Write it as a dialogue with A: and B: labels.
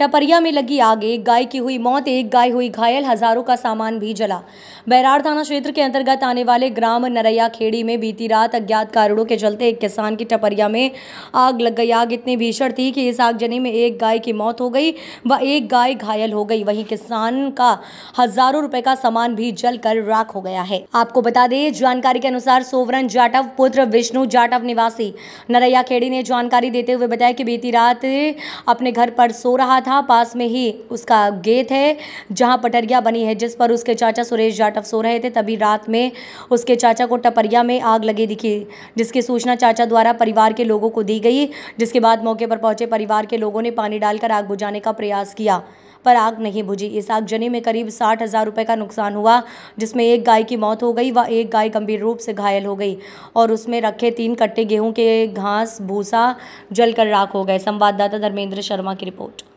A: टपरिया में लगी आग एक गाय की हुई मौत एक गाय हुई घायल हजारों का सामान भी जला बैराड़ थाना क्षेत्र के अंतर्गत आने वाले ग्राम नरैया खेड़ी में बीती रात अज्ञात कारणों के चलते एक किसान की टपरिया में आग लग गई आग इतनी भीषण थी कि इस आगजनी में एक गाय की मौत हो गई व एक गाय घायल हो गई वहीं किसान का हजारों रुपए का सामान भी जल कर राख हो गया है आपको बता दें जानकारी के अनुसार सोवरन जाटव पुत्र विष्णु जाटव निवासी नरैया खेड़ी ने जानकारी देते हुए बताया कि बीती रात अपने घर पर सो रहा था था पास में ही उसका गेट है जहाँ पटरिया बनी है जिस पर उसके चाचा सुरेश जाटव सो रहे थे तभी रात में उसके चाचा को टपरिया में आग लगी दिखी जिसकी सूचना चाचा द्वारा परिवार के लोगों को दी गई जिसके बाद मौके पर पहुंचे परिवार के लोगों ने पानी डालकर आग बुझाने का प्रयास किया पर आग नहीं बुझी इस आगजनी में करीब साठ हज़ार रुपये का नुकसान हुआ जिसमें एक गाय की मौत हो गई व एक गाय गंभीर रूप से घायल हो गई और उसमें रखे तीन कट्टे गेहूं के घास भूसा जलकर राख हो गए संवाददाता धर्मेंद्र शर्मा की रिपोर्ट